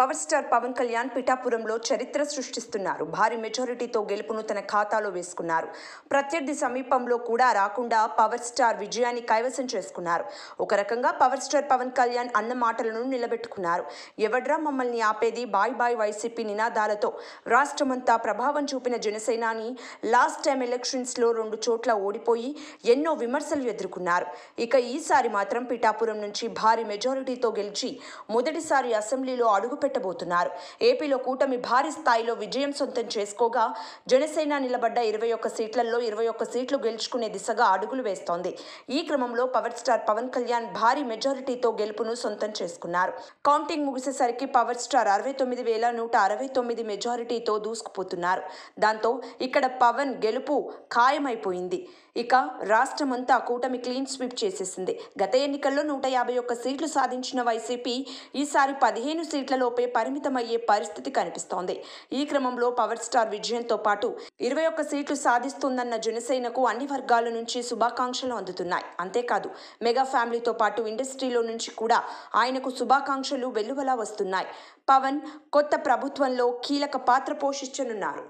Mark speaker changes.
Speaker 1: power star Pawan Kalyan పిఠాపురంలో చరిత్ర సృష్టిస్తున్నారు భారీ మెజారిటీతో గెలుపును తన ఖాతాలో వేసుకున్నారు ప్రత్యర్థి సమీపంలో కూడా రాకుండా పవర్ స్టార్ విజయాన్ని కైవసం చేసుకున్నారు ఒక రకంగా పవర్ స్టార్ పవన్ కళ్యాణ్ అన్న మాటలను నిలబెట్టుకున్నారు ఎవడ్రా మమ్మల్ని ఆపేది బాయ్ బాయ్ వైసీపీ నినాదాలతో రాష్ట్రమంతా ప్రభావం చూపిన జనసేనాని లాస్ట్ టైం ఎలక్షన్స్లో రెండు చోట్ల ఓడిపోయి ఎన్నో విమర్శలు ఎదుర్కొన్నారు ఇక ఈసారి మాత్రం పిఠాపురం నుంచి భారీ మెజారిటీతో గెలిచి మొదటిసారి అసెంబ్లీలో అడుగు పెట్టబోతున్నారు ఏపీలో కూటమి భారీ స్థాయిలో విజయం సొంతం చేసుకోగా జనసేన నిలబడ్డ ఇరవై ఒక్క సీట్లలో ఇరవై ఒక్క సీట్లు గెలుచుకునే దిశగా అడుగులు వేస్తోంది ఈ క్రమంలో పవర్ స్టార్ పవన్ కళ్యాణ్ భారీ మెజారిటీతో గెలుపును సొంతం చేసుకున్నారు కౌంటింగ్ ముగిసేసరికి పవర్ స్టార్ అరవై తొమ్మిది వేల నూట అరవై తొమ్మిది మెజారిటీతో దూసుకుపోతున్నారు దాంతో ఇక్కడ పవన్ గెలుపు ఖాయమైపోయింది ఇక రాష్ట్రమంతా కూటమి క్లీన్ స్వీప్ చేసేసింది గత ఎన్నికల్లో నూట యాభై ఒక్క సీట్లు సాధించిన వైసీపీ ఈసారి పదిహేను సీట్లలో రూపాయలలోపే పరిమితమయ్యే పరిస్థితి కనిపిస్తోంది ఈ క్రమంలో పవర్ స్టార్ విజయంతో పాటు ఇరవై ఒక్క సీట్లు సాధిస్తుందన్న జనసేనకు అన్ని వర్గాల నుంచి శుభాకాంక్షలు అందుతున్నాయి అంతేకాదు మెగా ఫ్యామిలీతో పాటు ఇండస్ట్రీలో నుంచి కూడా ఆయనకు శుభాకాంక్షలు వెలువలా వస్తున్నాయి పవన్ కొత్త ప్రభుత్వంలో కీలక పాత్ర పోషించనున్నారు